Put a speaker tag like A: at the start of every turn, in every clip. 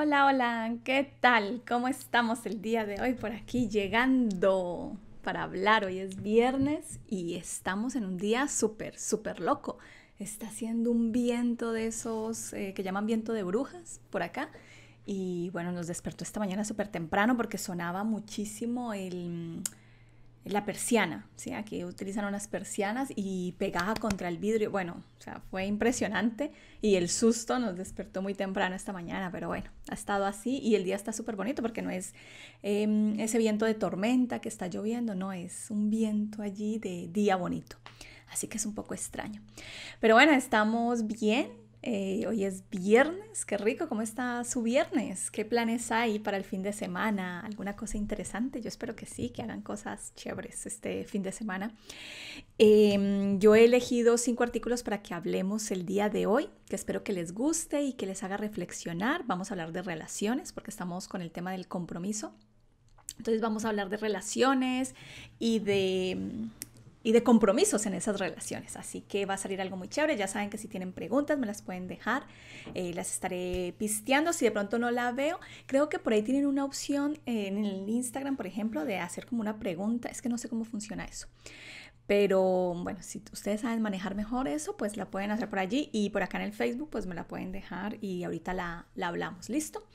A: Hola, hola, ¿qué tal? ¿Cómo estamos el día de hoy por aquí llegando para hablar? Hoy es viernes y estamos en un día súper, súper loco. Está haciendo un viento de esos eh, que llaman viento de brujas por acá. Y bueno, nos despertó esta mañana súper temprano porque sonaba muchísimo el la persiana, ¿sí? aquí utilizan unas persianas y pegada contra el vidrio. Bueno, o sea, fue impresionante y el susto nos despertó muy temprano esta mañana, pero bueno, ha estado así y el día está súper bonito porque no es em, ese viento de tormenta que está lloviendo, no, es un viento allí de día bonito. Así que es un poco extraño. Pero bueno, estamos bien, eh, hoy es viernes, qué rico, ¿cómo está su viernes? ¿Qué planes hay para el fin de semana? ¿Alguna cosa interesante? Yo espero que sí, que hagan cosas chéveres este fin de semana. Em, yo he elegido cinco artículos para que hablemos el día de hoy, que espero que les guste y que les haga reflexionar. Vamos a hablar de relaciones porque estamos con el tema del compromiso. Entonces vamos a hablar de relaciones y de y de compromisos en esas relaciones. Así que va a salir algo muy chévere. Ya saben que si tienen preguntas me las pueden dejar. Eh, las estaré pisteando. Si de pronto no la veo, creo que por ahí tienen una opción en el Instagram, por ejemplo, de hacer como una pregunta. Es que no sé cómo funciona eso. Pero bueno, si ustedes saben manejar mejor eso, pues la pueden hacer por allí y por acá en el Facebook, pues me la pueden dejar y ahorita la, la hablamos. ¿Listo?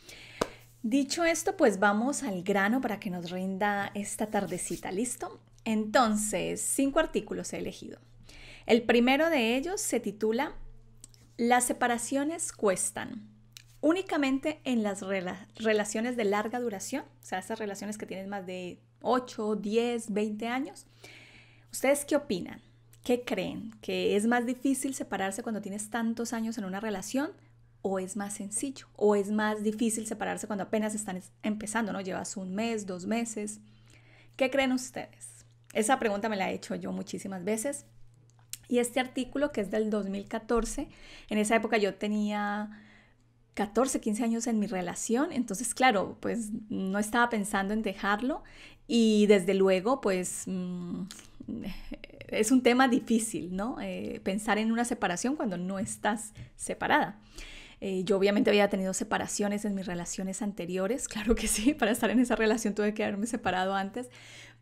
A: Dicho esto, pues vamos al grano para que nos rinda esta tardecita, ¿listo? Entonces, cinco artículos he elegido. El primero de ellos se titula Las separaciones cuestan únicamente en las relaciones de larga duración, o sea, esas relaciones que tienen más de 8, 10, 20 años. ¿Ustedes qué opinan? ¿Qué creen? ¿Que es más difícil separarse cuando tienes tantos años en una relación? ¿O es más sencillo? ¿O es más difícil separarse cuando apenas están empezando, no? Llevas un mes, dos meses. ¿Qué creen ustedes? Esa pregunta me la he hecho yo muchísimas veces. Y este artículo, que es del 2014, en esa época yo tenía 14, 15 años en mi relación, entonces claro, pues no estaba pensando en dejarlo y desde luego pues mm, es un tema difícil, ¿no? Eh, pensar en una separación cuando no estás separada. Eh, yo obviamente había tenido separaciones en mis relaciones anteriores, claro que sí, para estar en esa relación tuve que haberme separado antes,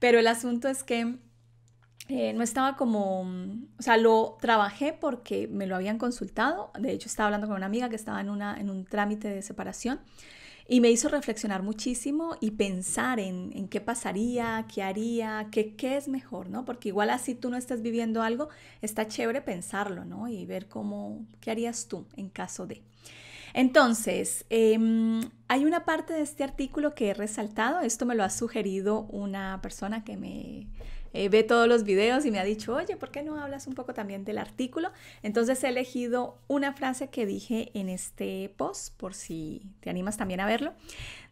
A: pero el asunto es que eh, no estaba como, mm, o sea, lo trabajé porque me lo habían consultado. De hecho, estaba hablando con una amiga que estaba en, un trámite de separación y me hizo reflexionar muchísimo y pensar en, qué pasaría, qué haría, qué, qué es mejor, ¿no? Porque igual así tú no estás viviendo algo, está chévere pensarlo, ¿no? Y ver cómo, qué harías tú en caso de. Entonces, em, hay una parte de este artículo que he resaltado, esto me lo ha sugerido una persona que me eh, ve todos los videos y me ha dicho, oye, ¿por qué no hablas un poco también del artículo? Entonces he elegido una frase que dije en este post, por si te animas también a verlo.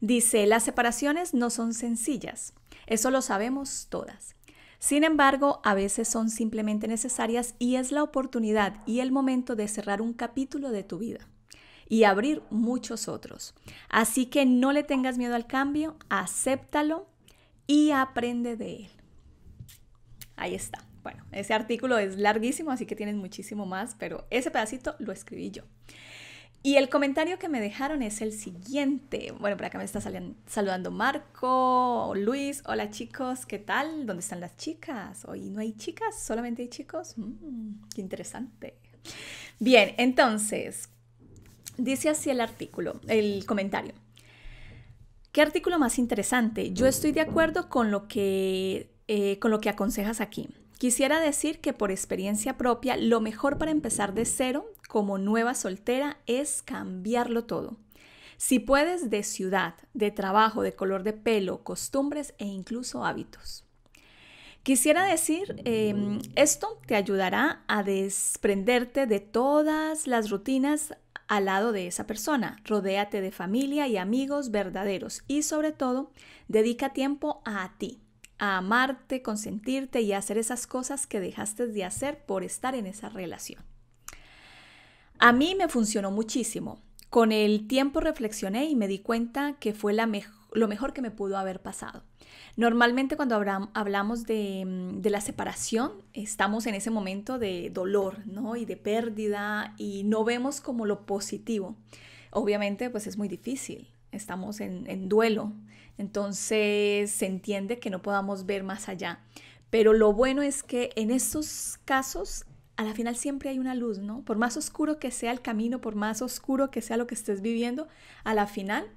A: Dice, las separaciones no son sencillas, eso lo sabemos todas. Sin embargo, a veces son simplemente necesarias y es la oportunidad y el momento de cerrar un capítulo de tu vida y abrir muchos otros. Así que no le tengas miedo al cambio, acéptalo y aprende de él. Ahí está. Bueno, ese artículo es larguísimo, así que tienes muchísimo más, pero ese pedacito lo escribí yo. Y el comentario que me dejaron es el siguiente. Bueno, por acá me está saludando Marco, Luis. Hola chicos, ¿qué tal? ¿Dónde están las chicas? Hoy no hay chicas, solamente hay chicos. Mm, qué interesante. Bien, entonces, Dice así el artículo, el comentario. ¿Qué artículo más interesante? Yo estoy de acuerdo con lo que, eh, con lo que aconsejas aquí. Quisiera decir que por experiencia propia, lo mejor para empezar de cero como nueva soltera es cambiarlo todo. Si puedes, de ciudad, de trabajo, de color de pelo, costumbres e incluso hábitos. Quisiera decir, em, esto te ayudará a desprenderte de todas las rutinas al lado de esa persona. Rodéate de familia y amigos verdaderos y sobre todo, dedica tiempo a ti, a amarte, consentirte y hacer esas cosas que dejaste de hacer por estar en esa relación. A mí me funcionó muchísimo. Con el tiempo reflexioné y me di cuenta que fue lo mejor que me pudo haber pasado. Normalmente cuando hablamos mm, de, la separación, estamos en ese momento de dolor, ¿no? Y de pérdida y no vemos como lo positivo. Obviamente, pues es muy difícil, estamos en, en duelo, entonces se entiende que no podamos ver más allá. Pero lo bueno es que en estos casos a la final siempre hay una luz, ¿no? Por más oscuro que sea el camino, por más oscuro que sea lo que estés viviendo, a la final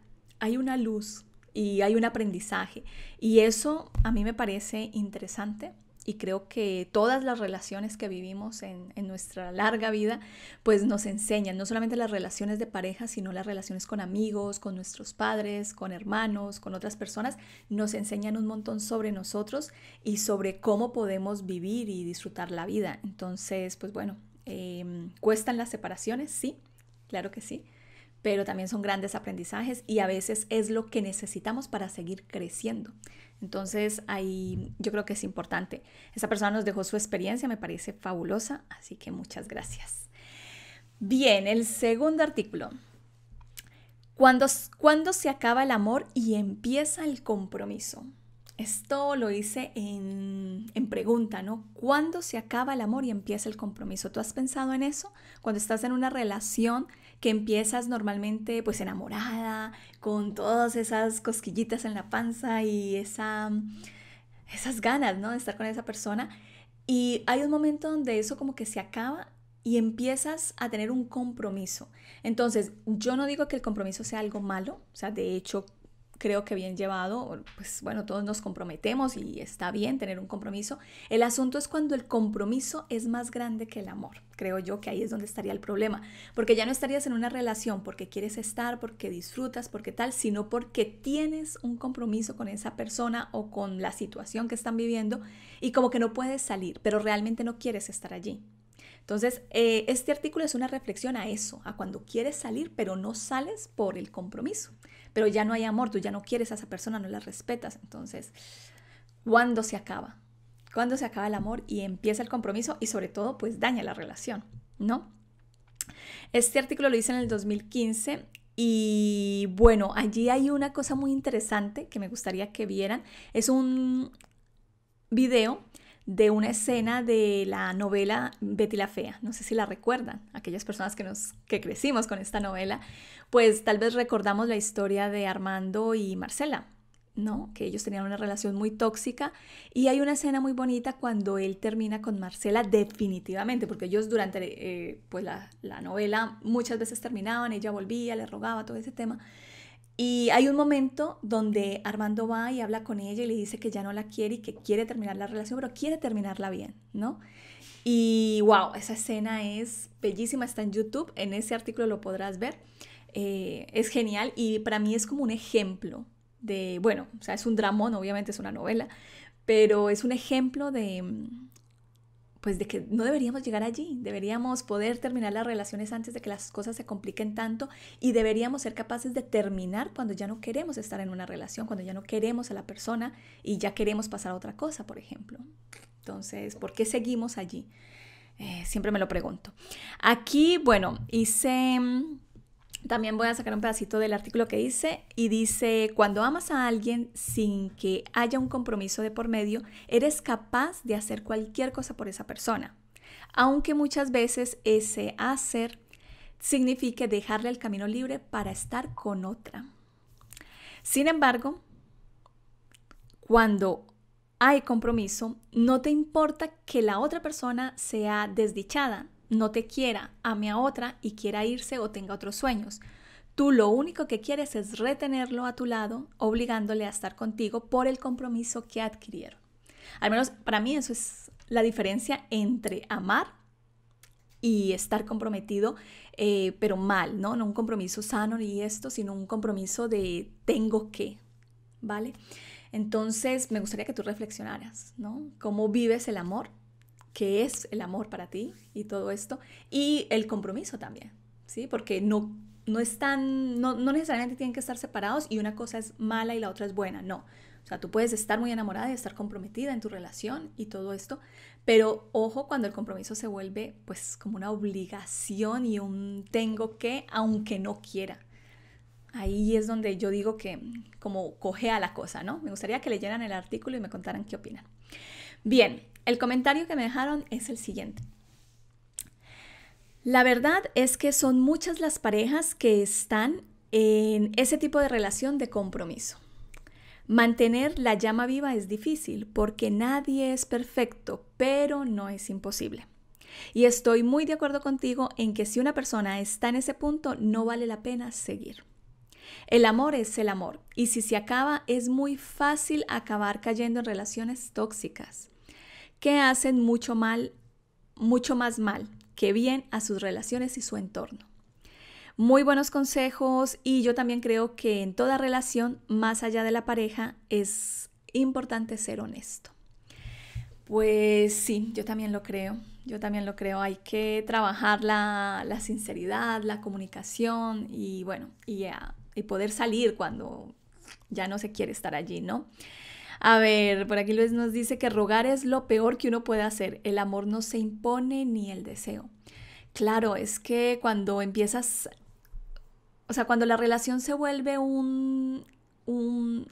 A: hay una luz y hay un aprendizaje. Y eso a mí me parece interesante y creo que todas las relaciones que vivimos en, nuestra larga vida, pues nos enseñan, no solamente las relaciones de pareja, sino las relaciones con amigos, con nuestros padres, con hermanos, con otras personas, nos enseñan un montón sobre nosotros y sobre cómo podemos vivir y disfrutar la vida. Entonces, pues bueno, em, ¿cuestan las separaciones? Sí, claro que sí pero también son grandes aprendizajes y a veces es lo que necesitamos para seguir creciendo. Entonces ahí yo creo que es importante. Esa persona nos dejó su experiencia, me parece fabulosa, así que muchas gracias. Bien, el segundo artículo. Cuando, cuando se acaba el amor y empieza el compromiso? Esto lo hice en, en, pregunta, ¿no? ¿Cuándo se acaba el amor y empieza el compromiso? ¿Tú has pensado en eso? Cuando estás en una relación que empiezas normalmente pues enamorada, con todas esas cosquillitas en la panza y esa, esas ganas, ¿no? De estar con esa persona. Y hay un momento donde eso como que se acaba y empiezas a tener un compromiso. Entonces, yo no digo que el compromiso sea algo malo, o sea, de hecho creo que bien llevado, pues bueno, todos nos comprometemos y está bien tener un compromiso. El asunto es cuando el compromiso es más grande que el amor. Creo yo que ahí es donde estaría el problema, porque ya no estarías en una relación porque quieres estar, porque disfrutas, porque tal, sino porque tienes un compromiso con esa persona o con la situación que están viviendo y como que no puedes salir, pero realmente no quieres estar allí. Entonces, eh, este artículo es una reflexión a eso, a cuando quieres salir, pero no sales por el compromiso. Pero ya no hay amor, tú ya no quieres a esa persona, no la respetas. Entonces, ¿cuándo se acaba? ¿Cuándo se acaba el amor y empieza el compromiso? Y sobre todo, pues daña la relación, ¿no? Este artículo lo hice en el 2015 y bueno, allí hay una cosa muy interesante que me gustaría que vieran. Es un video de una escena de la novela Betty la Fea. No sé si la recuerdan, aquellas personas que, nos, que crecimos con esta novela, pues tal vez recordamos la historia de Armando y Marcela, ¿no? Que ellos tenían una relación muy tóxica y hay una escena muy bonita cuando él termina con Marcela definitivamente, porque ellos durante eh, pues la, la novela muchas veces terminaban, ella volvía, le rogaba todo ese tema. Y hay un momento donde Armando va y habla con ella y le dice que ya no la quiere y que quiere terminar la relación, pero quiere terminarla bien, ¿no? Y wow, esa escena es bellísima, está en YouTube, en ese artículo lo podrás ver. Eh, es genial y para mí es como un ejemplo de, bueno, o sea, es un dramón, obviamente es una novela, pero es un ejemplo de, mm, pues de que no deberíamos llegar allí, deberíamos poder terminar las relaciones antes de que las cosas se compliquen tanto y deberíamos ser capaces de terminar cuando ya no queremos estar en una relación, cuando ya no queremos a la persona y ya queremos pasar a otra cosa, por ejemplo. Entonces, ¿por qué seguimos allí? Eh, siempre me lo pregunto. Aquí, bueno, hice mm, también voy a sacar un pedacito del artículo que dice y dice, cuando amas a alguien sin que haya un compromiso de por medio, eres capaz de hacer cualquier cosa por esa persona, aunque muchas veces ese hacer signifique dejarle el camino libre para estar con otra. Sin embargo, cuando hay compromiso, no te importa que la otra persona sea desdichada no te quiera, ame a otra y quiera irse o tenga otros sueños. Tú lo único que quieres es retenerlo a tu lado, obligándole a estar contigo por el compromiso que adquirieron. Al menos para mí eso es la diferencia entre amar y estar comprometido, eh, pero mal, ¿no? No un compromiso sano ni esto, sino un compromiso de tengo que, ¿vale? Entonces me gustaría que tú reflexionaras, ¿no? ¿Cómo vives el amor? qué es el amor para ti y todo esto, y el compromiso también, ¿sí? Porque no, no están, no, necesariamente tienen que estar separados y una cosa es mala y la otra es buena, no. O sea, tú puedes estar muy enamorada y estar comprometida en tu relación y todo esto, pero ojo cuando el compromiso se vuelve pues como una obligación y un tengo que, aunque no quiera. Ahí es donde yo digo que como a la cosa, ¿no? Me gustaría que leyeran el artículo y me contaran qué opinan. Bien, el comentario que me dejaron es el siguiente. La verdad es que son muchas las parejas que están en ese tipo de relación de compromiso. Mantener la llama viva es difícil porque nadie es perfecto, pero no es imposible. Y estoy muy de acuerdo contigo en que si una persona está en ese punto, no vale la pena seguir. El amor es el amor y si se acaba es muy fácil acabar cayendo en relaciones tóxicas que hacen mucho mal, mucho más mal que bien a sus relaciones y su entorno. Muy buenos consejos y yo también creo que en toda relación, más allá de la pareja, es importante ser honesto. Pues sí, yo también lo creo, yo también lo creo. Hay que trabajar la, sinceridad, la comunicación y bueno, y, y poder salir cuando ya no se quiere estar allí, ¿no? A ver, por aquí Luis nos dice que rogar es lo peor que uno puede hacer. El amor no se impone ni el deseo. Claro, es que cuando empiezas, o sea, cuando la relación se vuelve un, un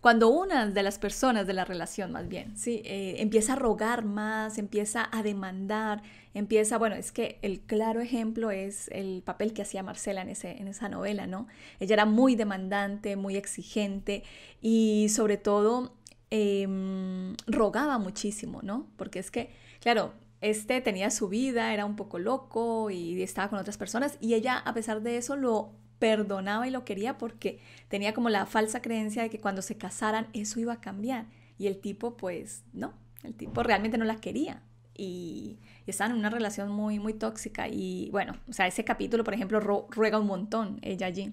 A: cuando una de las personas de la relación, más bien, ¿sí? Eh, empieza a rogar más, empieza a demandar, empieza, bueno, es que el claro ejemplo es el papel que hacía Marcela en, ese, en esa novela, ¿no? Ella era muy demandante, muy exigente y sobre todo Em, rogaba muchísimo, ¿no? Porque es que, claro, este tenía su vida, era un poco loco y estaba con otras personas y ella a pesar de eso lo perdonaba y lo quería porque tenía como la falsa creencia de que cuando se casaran eso iba a cambiar y el tipo pues no, el tipo realmente no la quería y, y estaban en una relación muy muy tóxica y bueno, o sea, ese capítulo por ejemplo ruega un montón ella allí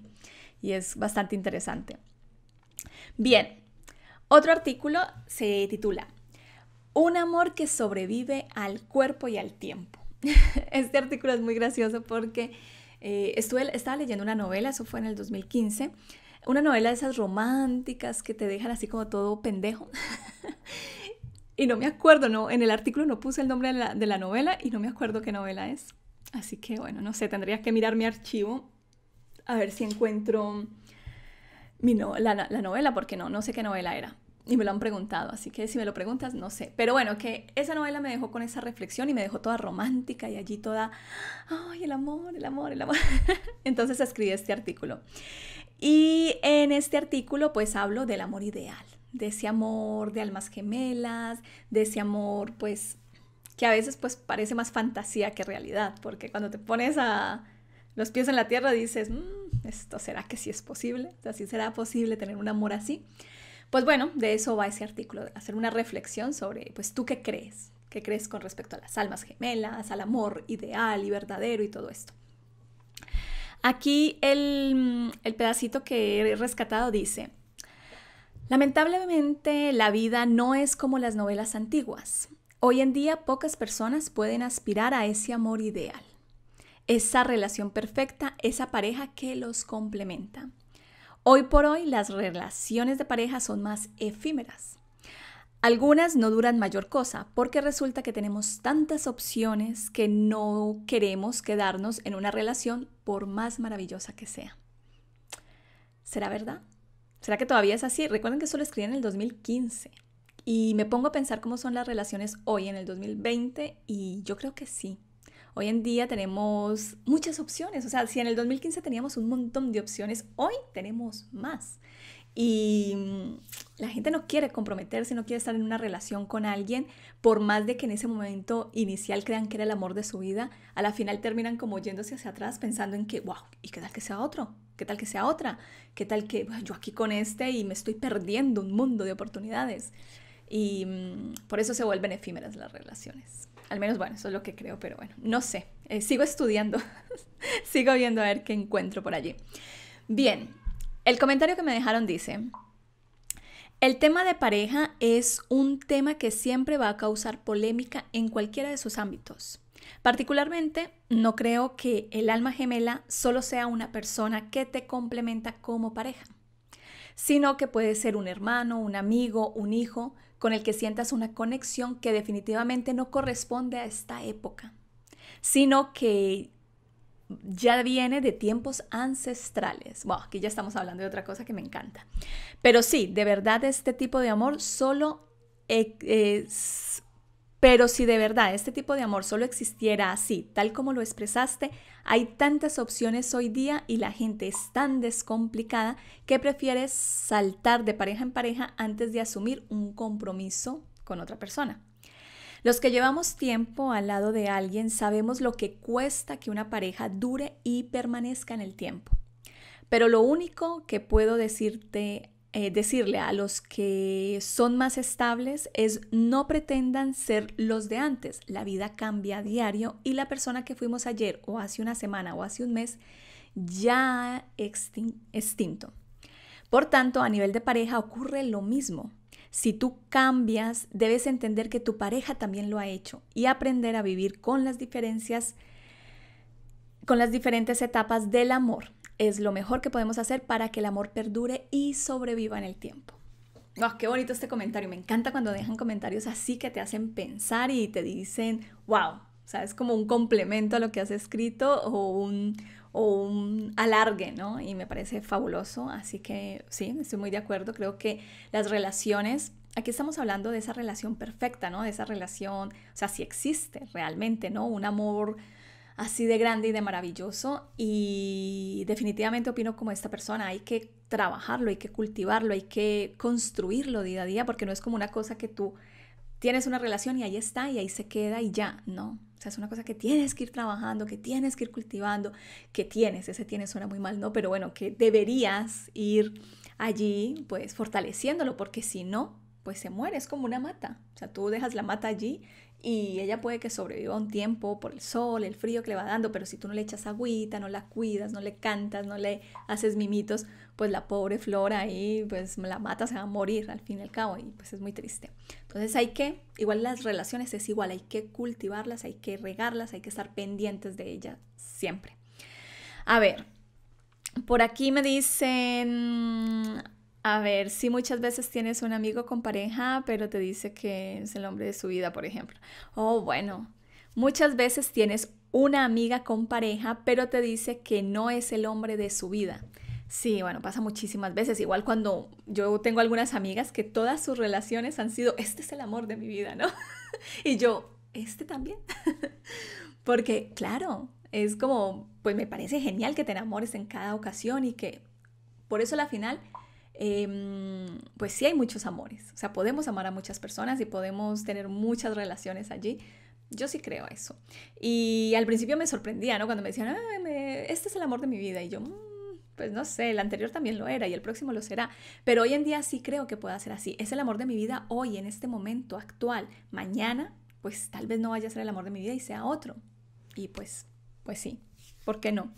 A: y es bastante interesante. Bien, otro artículo se titula Un amor que sobrevive al cuerpo y al tiempo. este artículo es muy gracioso porque eh, estuve, estaba leyendo una novela, eso fue en el 2015, una novela de esas románticas que te dejan así como todo pendejo. y no me acuerdo, no, en el artículo no puse el nombre de la, novela y no me acuerdo qué novela es. Así que bueno, no sé, tendría que mirar mi archivo a ver si encuentro mi no, la, novela, porque no, no sé qué novela era. Y me lo han preguntado, así que si me lo preguntas, no sé. Pero bueno, que esa novela me dejó con esa reflexión y me dejó toda romántica y allí toda, ay, el amor, el amor, el amor. Entonces escribí este artículo. Y en este artículo pues hablo del amor ideal, de ese amor de almas gemelas, de ese amor pues que a veces pues parece más fantasía que realidad, porque cuando te pones a los pies en la tierra dices, mm, esto será que sí es posible, así será posible tener un amor así. Pues bueno, de eso va ese artículo, hacer una reflexión sobre, pues tú qué crees, qué crees con respecto a las almas gemelas, al amor ideal y verdadero y todo esto. Aquí el, el pedacito que he rescatado dice, lamentablemente la vida no es como las novelas antiguas. Hoy en día pocas personas pueden aspirar a ese amor ideal esa relación perfecta, esa pareja que los complementa. Hoy por hoy las relaciones de pareja son más efímeras. Algunas no duran mayor cosa porque resulta que tenemos tantas opciones que no queremos quedarnos en una relación por más maravillosa que sea. ¿Será verdad? ¿Será que todavía es así? Recuerden que solo escribí en el 2015 y me pongo a pensar cómo son las relaciones hoy en el 2020 y yo creo que sí, Hoy en día tenemos muchas opciones, o sea, si en el 2015 teníamos un montón de opciones, hoy tenemos más. Y mm, la gente no quiere comprometerse, no quiere estar en una relación con alguien, por más de que en ese momento inicial crean que era el amor de su vida, a la final terminan como yéndose hacia atrás pensando en que, wow, ¿y qué tal que sea otro? ¿Qué tal que sea otra? ¿Qué tal que yo aquí con este y me estoy perdiendo un mundo de oportunidades? Y mm, por eso se vuelven efímeras las relaciones. Al menos, bueno, eso es lo que creo, pero bueno, no sé. Eh, sigo estudiando, sigo viendo a ver qué encuentro por allí. Bien, el comentario que me dejaron dice, el tema de pareja es un tema que siempre va a causar polémica en cualquiera de sus ámbitos. Particularmente, no creo que el alma gemela solo sea una persona que te complementa como pareja, sino que puede ser un hermano, un amigo, un hijo, con el que sientas una conexión que definitivamente no corresponde a esta época, sino que ya viene de tiempos ancestrales. Bueno, aquí ya estamos hablando de otra cosa que me encanta. Pero sí, de verdad este tipo de amor solo es pero si de verdad este tipo de amor solo existiera así, tal como lo expresaste, hay tantas opciones hoy día y la gente es tan descomplicada que prefieres saltar de pareja en pareja antes de asumir un compromiso con otra persona. Los que llevamos tiempo al lado de alguien sabemos lo que cuesta que una pareja dure y permanezca en el tiempo. Pero lo único que puedo decirte eh, decirle a los que son más estables es no pretendan ser los de antes. La vida cambia a diario y la persona que fuimos ayer o hace una semana o hace un mes ya extinto. Por tanto, a nivel de pareja ocurre lo mismo. Si tú cambias, debes entender que tu pareja también lo ha hecho y aprender a vivir con las diferencias con las diferentes etapas del amor. Es lo mejor que podemos hacer para que el amor perdure y sobreviva en el tiempo. Oh, qué bonito este comentario. Me encanta cuando dejan comentarios así que te hacen pensar y te dicen, wow, o sea, es como un complemento a lo que has escrito o un, o un alargue, ¿no? Y me parece fabuloso. Así que sí, estoy muy de acuerdo. Creo que las relaciones aquí estamos hablando de esa relación perfecta, ¿no? De esa relación, o sea, si existe realmente, ¿no? Un amor así de grande y de maravilloso y definitivamente opino como esta persona, hay que trabajarlo, hay que cultivarlo, hay que construirlo día a día porque no es como una cosa que tú tienes una relación y ahí está y ahí se queda y ya, no. O sea, es una cosa que tienes que ir trabajando, que tienes que ir cultivando, que tienes, ese tiene suena muy mal, ¿no? Pero bueno, que deberías ir allí pues fortaleciéndolo porque si no, pues se muere, es como una mata. O sea, tú dejas la mata allí y ella puede que sobreviva un tiempo por el sol, el frío que le va dando, pero si tú no le echas agüita, no la cuidas, no le cantas, no le haces mimitos, pues la pobre Flora ahí, pues la mata, se va a morir al fin y al cabo y pues es muy triste. Entonces hay que, igual las relaciones es igual, hay que cultivarlas, hay que regarlas, hay que estar pendientes de ellas siempre. A ver, por aquí me dicen, a ver, si sí, muchas veces tienes un amigo con pareja, pero te dice que es el hombre de su vida, por ejemplo. Oh, bueno. Muchas veces tienes una amiga con pareja, pero te dice que no es el hombre de su vida. Sí, bueno, pasa muchísimas veces. Igual cuando yo tengo algunas amigas que todas sus relaciones han sido, este es el amor de mi vida, ¿no? y yo, este también. Porque, claro, es como, pues me parece genial que te enamores en cada ocasión y que por eso la final Em, pues sí hay muchos amores. O sea, podemos amar a muchas personas y podemos tener muchas relaciones allí. Yo sí creo eso. Y al principio me sorprendía, ¿no? Cuando me decían, este es el amor de mi vida. Y yo, mm, pues no sé, el anterior también lo era y el próximo lo será. Pero hoy en día sí creo que pueda ser así. Es el amor de mi vida hoy, en este momento actual. Mañana, pues tal vez no vaya a ser el amor de mi vida y sea otro. Y pues, pues sí, ¿por qué no?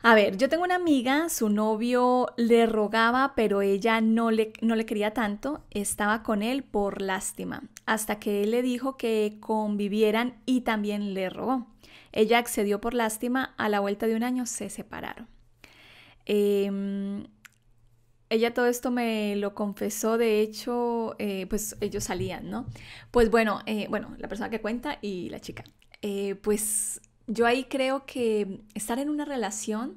A: A ver, yo tengo una amiga, su novio le rogaba, pero ella no le, no le quería tanto, estaba con él por lástima, hasta que él le dijo que convivieran y también le rogó. Ella accedió por lástima, a la vuelta de un año se separaron. Em, ella todo esto me lo confesó, de hecho, eh, pues ellos salían, ¿no? Pues bueno, eh, bueno, la persona que cuenta y la chica. Eh, pues yo ahí creo que estar en una relación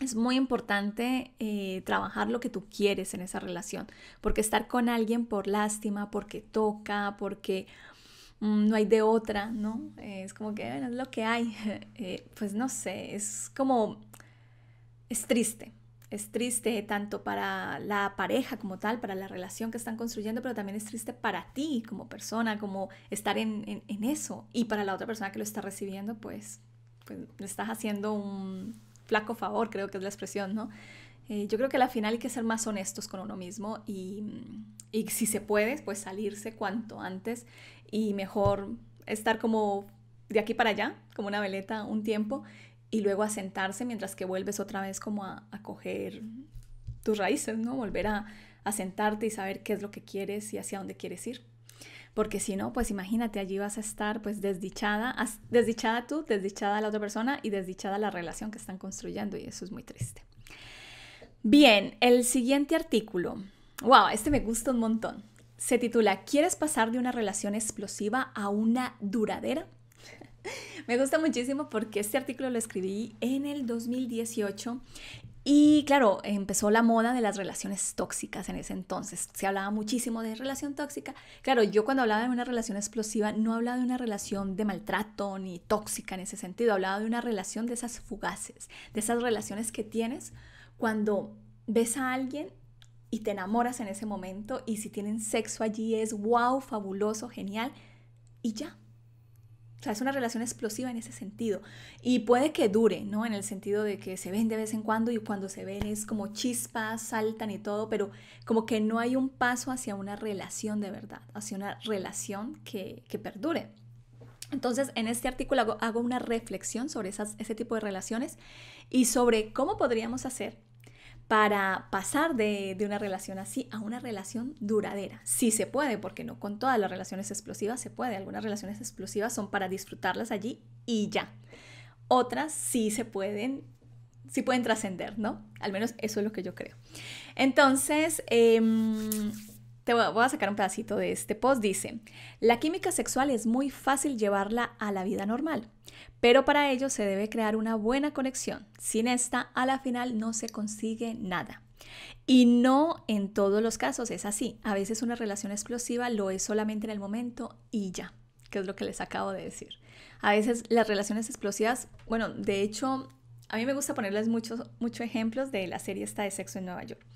A: es muy importante eh, trabajar lo que tú quieres en esa relación, porque estar con alguien por lástima, porque toca, porque mm, no hay de otra, ¿no? es como que, es lo que hay. Eh, pues no sé, es como, es triste, es triste tanto para la pareja como tal, para la relación que están construyendo, pero también es triste para ti como persona, como estar en, eso. Y para la otra persona que lo está recibiendo, pues, pues, le estás haciendo un flaco favor, creo que es la expresión, ¿no? Eh, yo creo que la final hay que ser más honestos con uno mismo y, y si se puede, pues salirse cuanto antes y mejor estar como de aquí para allá, como una veleta, un tiempo, y luego a sentarse mientras que vuelves otra vez como a, coger tus raíces, ¿no? Volver a, a, sentarte y saber qué es lo que quieres y hacia dónde quieres ir. Porque si no, pues imagínate, allí vas a estar pues desdichada, desdichada tú, desdichada la otra persona y desdichada la relación que están construyendo y eso es muy triste. Bien, el siguiente artículo. Wow, este me gusta un montón. Se titula ¿Quieres pasar de una relación explosiva a una duradera? Me gusta muchísimo porque este artículo lo escribí en el 2018 y claro, empezó la moda de las relaciones tóxicas en ese entonces. Se hablaba muchísimo de relación tóxica. Claro, yo cuando hablaba de una relación explosiva no hablaba de una relación de maltrato ni tóxica en ese sentido, hablaba de una relación de esas fugaces, de esas relaciones que tienes cuando ves a alguien y te enamoras en ese momento y si tienen sexo allí es wow, fabuloso, genial y ya, o sea, es una relación explosiva en ese sentido. Y puede que dure, ¿no? En el sentido de que se ven de vez en cuando y cuando se ven es como chispas, saltan y todo, pero como que no hay un paso hacia una relación de verdad, hacia una relación que, perdure. Entonces, en este artículo hago, una reflexión sobre ese tipo de relaciones y sobre cómo podríamos hacer para pasar de, una relación así a una relación duradera. Sí se puede, porque no con todas las relaciones explosivas se puede. Algunas relaciones explosivas son para disfrutarlas allí y ya. Otras sí se pueden, sí pueden trascender, ¿no? Al menos eso es lo que yo creo. Entonces, em, te voy a sacar un pedacito de este post. Dice, la química sexual es muy fácil llevarla a la vida normal, pero para ello se debe crear una buena conexión. Sin esta, a la final no se consigue nada. Y no en todos los casos es así. A veces una relación explosiva lo es solamente en el momento y ya, que es lo que les acabo de decir. A veces las relaciones explosivas, bueno, de hecho, a mí me gusta ponerles muchos, muchos ejemplos de la serie esta de Sexo en Nueva York.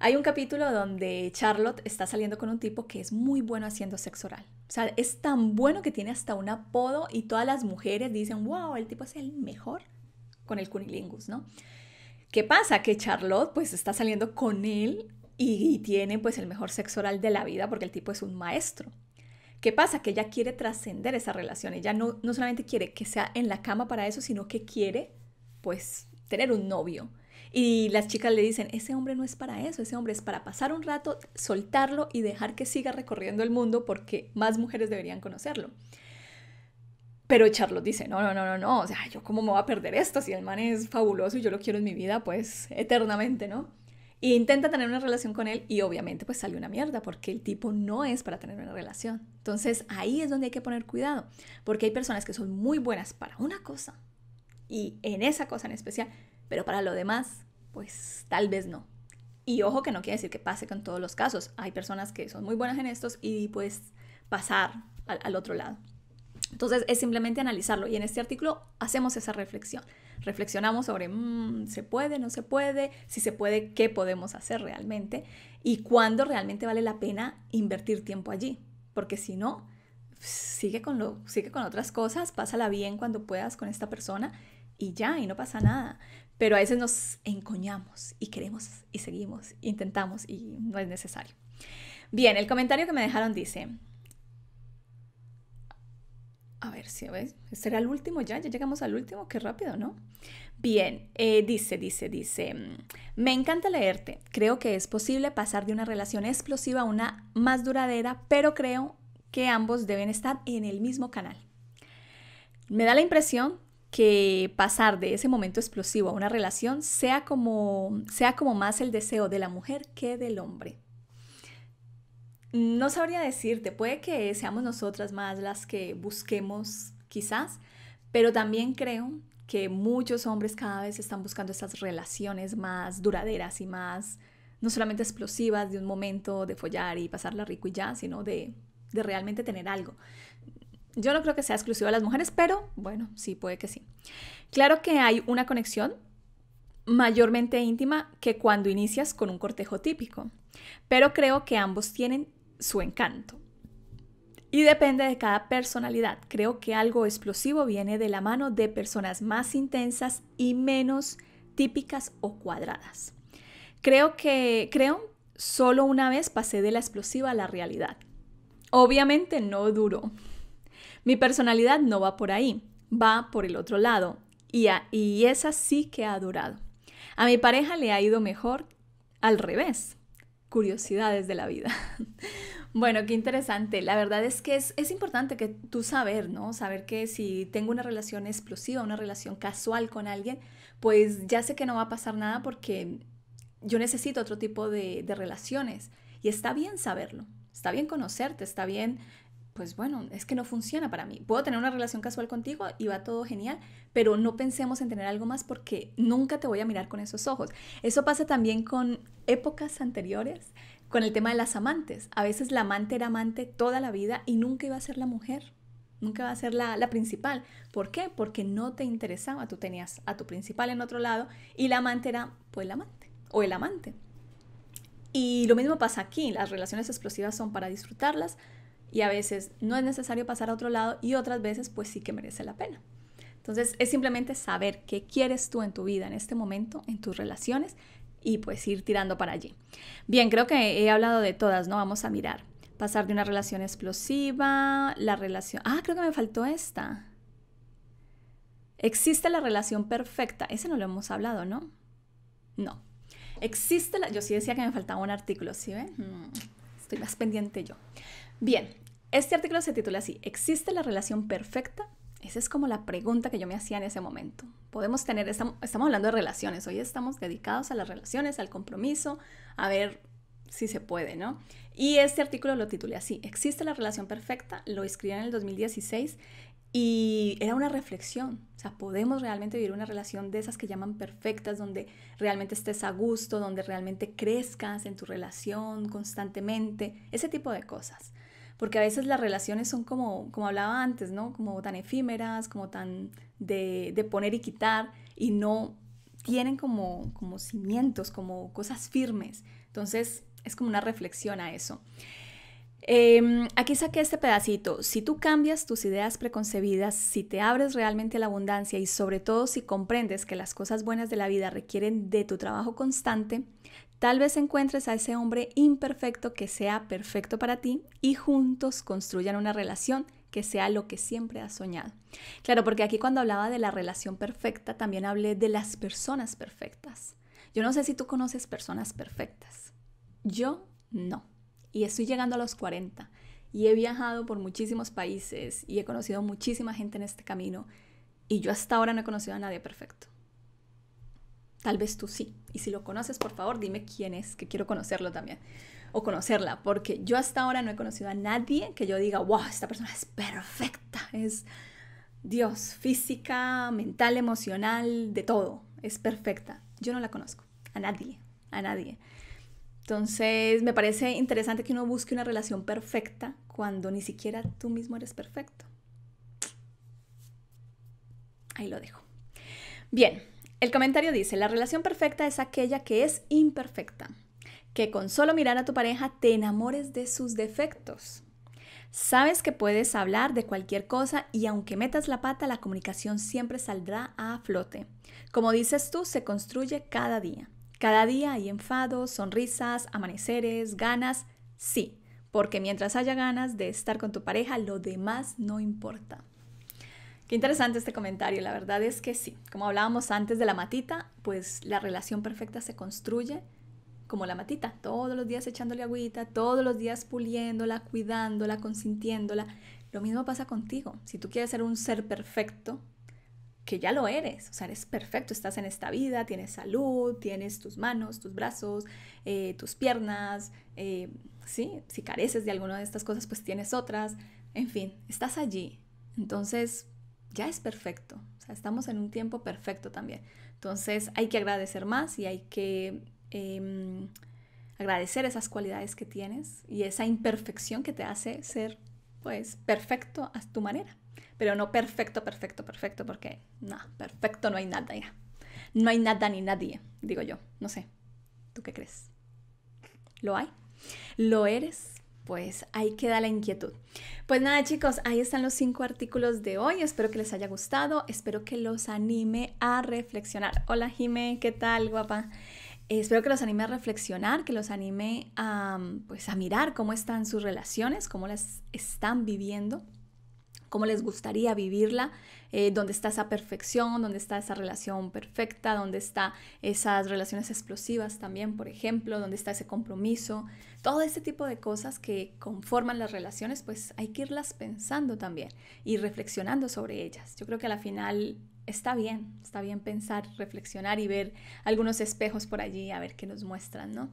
A: Hay un capítulo donde Charlotte está saliendo con un tipo que es muy bueno haciendo sexo oral. O sea, es tan bueno que tiene hasta un apodo y todas las mujeres dicen, wow, el tipo es el mejor con el cunilingus, ¿no? ¿Qué pasa? Que Charlotte pues está saliendo con él y, tiene pues el mejor sexo oral de la vida porque el tipo es un maestro. ¿Qué pasa? Que ella quiere trascender esa relación. Ella no, no solamente quiere que sea en la cama para eso, sino que quiere pues tener un novio. Y las chicas le dicen, ese hombre no es para eso, ese hombre es para pasar un rato, soltarlo y dejar que siga recorriendo el mundo porque más mujeres deberían conocerlo. Pero Charlotte dice, no, no, no, no, no, o sea, yo cómo me voy a perder esto si el man es fabuloso y yo lo quiero en mi vida, pues eternamente, ¿no? Y intenta tener una relación con él y obviamente pues sale una mierda porque el tipo no es para tener una relación. Entonces ahí es donde hay que poner cuidado, porque hay personas que son muy buenas para una cosa y en esa cosa en especial pero para lo demás, pues tal vez no. Y ojo que no quiere decir que pase con todos los casos. Hay personas que son muy buenas en estos y pues pasar al, otro lado. Entonces es simplemente analizarlo y en este artículo hacemos esa reflexión. Reflexionamos sobre, mm, ¿se puede? ¿No se puede? Si se puede, ¿qué podemos hacer realmente? Y cuándo realmente vale la pena invertir tiempo allí. Porque si no, sigue con, lo, sigue con otras cosas, pásala bien cuando puedas con esta persona y ya, y no pasa nada. Pero a veces nos encoñamos y queremos y seguimos, intentamos y no es necesario. Bien, el comentario que me dejaron dice, a ver si ves, el último ya, ya llegamos al último, qué rápido, ¿no? Bien, eh, dice, dice, dice, mm, me encanta leerte, creo que es posible pasar de una relación explosiva a una más duradera, pero creo que ambos deben estar en el mismo canal. Me da la impresión que pasar de ese momento explosivo a una relación sea como, sea como más el deseo de la mujer que del hombre. No sabría decirte, puede que seamos nosotras más las que busquemos quizás, pero también creo que muchos hombres cada vez están buscando esas relaciones más duraderas y más, no solamente explosivas de un momento de follar y pasarla rico y ya, sino de realmente tener algo. Yo no creo que sea exclusivo a las mujeres, pero bueno, sí, puede que sí. Claro que hay una conexión mayormente íntima que cuando inicias con un cortejo típico, pero creo que ambos tienen su encanto. Y depende de cada personalidad. Creo que algo explosivo viene de la mano de personas más intensas y menos típicas o cuadradas. Creo que, creo, solo una vez pasé de la explosiva a la realidad. Obviamente no duró. Mi personalidad no va por ahí, va por el otro lado y, y esa sí que ha durado. A mi pareja le ha ido mejor al revés. Curiosidades de la vida. Bueno, qué interesante. La verdad es que es, importante que tú saber, ¿no? Saber que si tengo una relación explosiva, una relación casual con alguien, pues ya sé que no va a pasar nada porque yo necesito otro tipo de relaciones. Y está bien saberlo, está bien conocerte, está bien pues bueno, es que no funciona para mí. Puedo tener una relación casual contigo y va todo genial, pero no pensemos en tener algo más porque nunca te voy a mirar con esos ojos. Eso pasa también con épocas anteriores, con el tema de las amantes. A veces la amante era amante toda la vida y nunca iba a ser la mujer. Nunca va a ser la, la principal. ¿Por qué? Porque no te interesaba. Tú tenías a tu principal en otro lado y la amante era pues la amante o el amante. Y lo mismo pasa aquí. Las relaciones explosivas son para disfrutarlas, y a veces no es necesario pasar a otro lado y otras veces pues sí que merece la pena. Entonces es simplemente saber qué quieres tú en tu vida en este momento, en tus relaciones y pues ir tirando para allí. Bien, creo que he hablado de todas, ¿no? Vamos a mirar. Pasar de una relación explosiva, la relación... Ah, creo que me faltó esta. Existe la relación perfecta. Ese no lo hemos hablado, ¿no? No. Existe la... Yo sí decía que me faltaba un artículo, ¿sí ven? Mm, estoy más pendiente yo. Bien, este artículo se titula así, ¿existe la relación perfecta? Esa es como la pregunta que yo me hacía en ese momento. Podemos tener, estamos, hablando de relaciones, hoy estamos dedicados a las relaciones, al compromiso, a ver si se puede, ¿no? Y este artículo lo titulé así, ¿existe la relación perfecta? Lo escribí en el 2016 y era una reflexión, o sea, podemos realmente vivir una relación de esas que llaman perfectas, donde realmente estés a gusto, donde realmente crezcas en tu relación constantemente, ese tipo de cosas porque a veces las relaciones son como, como hablaba antes, ¿no? Como tan efímeras, como tan de, poner y quitar y no tienen como, como cimientos, como cosas firmes. Entonces es como una reflexión a eso. Em, aquí saqué este pedacito. Si tú cambias tus ideas preconcebidas, si te abres realmente a la abundancia y sobre todo si comprendes que las cosas buenas de la vida requieren de tu trabajo constante, Tal vez encuentres a ese hombre imperfecto que sea perfecto para ti y juntos construyan una relación que sea lo que siempre has soñado. Claro, porque aquí cuando hablaba de la relación perfecta, también hablé de las personas perfectas. Yo no sé si tú conoces personas perfectas. Yo no. Y estoy llegando a los 40 y he viajado por muchísimos países y he conocido muchísima gente en este camino y yo hasta ahora no he conocido a nadie perfecto. Tal vez tú sí. Y si lo conoces, por favor, dime quién es, que quiero conocerlo también. O conocerla, porque yo hasta ahora no he conocido a nadie que yo diga, wow, esta persona es perfecta, es Dios, física, mental, emocional, de todo, es perfecta. Yo no la conozco, a nadie, a nadie. Entonces, me parece interesante que uno busque una relación perfecta cuando ni siquiera tú mismo eres perfecto. Ahí lo dejo. Bien, el comentario dice, la relación perfecta es aquella que es imperfecta, que con solo mirar a tu pareja te enamores de sus defectos. Sabes que puedes hablar de cualquier cosa y aunque metas la pata, la comunicación siempre saldrá a flote. Como dices tú, se construye cada día. Cada día hay enfados, sonrisas, amaneceres, ganas. Sí, porque mientras haya ganas de estar con tu pareja, lo demás no importa. Qué interesante este comentario. La verdad es que sí. Como hablábamos antes de la matita, pues la relación perfecta se construye como la matita, todos los días echándole agüita, todos los días puliéndola, cuidándola, consintiéndola. Lo mismo pasa contigo. Si tú quieres ser un ser perfecto, que ya lo eres, o sea, eres perfecto, estás en esta vida, tienes salud, tienes tus manos, tus brazos, eh, tus piernas, eh, Si careces de alguna de estas cosas, pues tienes otras, en fin, estás allí. Entonces, ya es perfecto. sea, estamos en un tiempo perfecto también. Entonces hay que agradecer más y hay que em, agradecer esas cualidades que tienes y esa imperfección que te hace ser pues perfecto a tu manera. Pero no perfecto, perfecto, perfecto, porque no, perfecto no hay nada ya. No hay nada ni nadie, digo yo. No sé. ¿Tú qué crees? ¿Lo hay? ¿Lo eres? pues ahí queda la inquietud. Pues nada chicos, ahí están los cinco artículos de hoy. Espero que les haya gustado, espero que los anime a reflexionar. Hola Jime, ¿qué tal guapa? Eh, espero que los anime a reflexionar, que los anime a, pues, a mirar cómo están sus relaciones, cómo las están viviendo cómo les gustaría vivirla, eh, dónde está esa perfección, dónde está esa relación perfecta, dónde están esas relaciones explosivas también, por ejemplo, dónde está ese compromiso, todo este tipo de cosas que conforman las relaciones, pues hay que irlas pensando también y reflexionando sobre ellas. Yo creo que a la final está bien, está bien pensar, reflexionar y ver algunos espejos por allí a ver qué nos muestran, ¿no?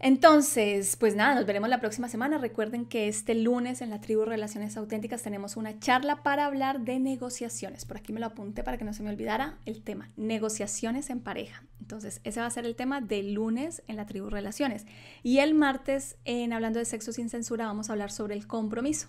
A: Entonces, pues nada, nos veremos la próxima semana. Recuerden que este lunes en la tribu Relaciones Auténticas tenemos una charla para hablar de negociaciones. Por aquí me lo apunté para que no se me olvidara el tema, negociaciones en pareja. Entonces, ese va a ser el tema de lunes en la tribu Relaciones. Y el martes, en Hablando de Sexo sin Censura, vamos a hablar sobre el compromiso.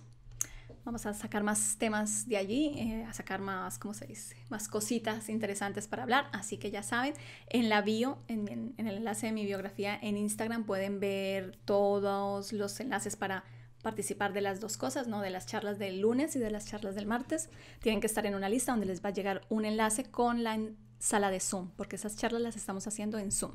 A: Vamos a sacar más temas de allí, eh, a sacar más, ¿cómo se dice? Más cositas interesantes para hablar. Así que ya saben, en la bio, en el enlace de mi biografía en Instagram pueden ver todos los enlaces para participar de las dos cosas, ¿no? De las charlas del lunes y de las charlas del martes. Tienen que estar en una lista donde les va a llegar un enlace con la sala de Zoom, porque esas charlas las estamos haciendo en Zoom.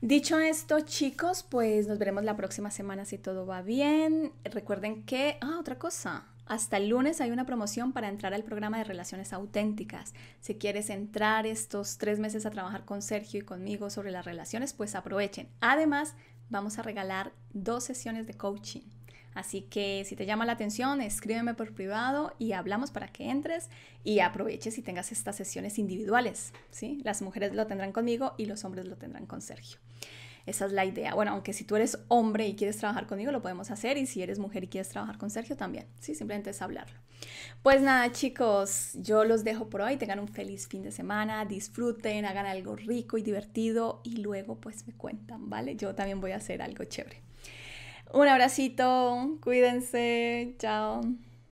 A: Dicho esto, chicos, pues nos veremos la próxima semana si todo va bien. Recuerden que, ah, otra cosa, hasta el lunes hay una promoción para entrar al programa de Relaciones Auténticas. Si quieres entrar estos tres meses a trabajar con Sergio y conmigo sobre las relaciones, pues aprovechen. Además, vamos a regalar dos sesiones de coaching. Así que si te llama la atención, escríbeme por privado y hablamos para que entres y aproveches y tengas estas sesiones individuales. ¿sí? Las mujeres lo tendrán conmigo y los hombres lo tendrán con Sergio. Esa es la idea. Bueno, aunque si tú eres hombre y quieres trabajar conmigo, lo podemos hacer. Y si eres mujer y quieres trabajar con Sergio, también. Sí, simplemente es hablarlo. Pues nada, chicos, yo los dejo por hoy. Tengan un feliz fin de semana. Disfruten, hagan algo rico y divertido. Y luego, pues me cuentan, ¿vale? Yo también voy a hacer algo chévere. Un abracito, cuídense, chao.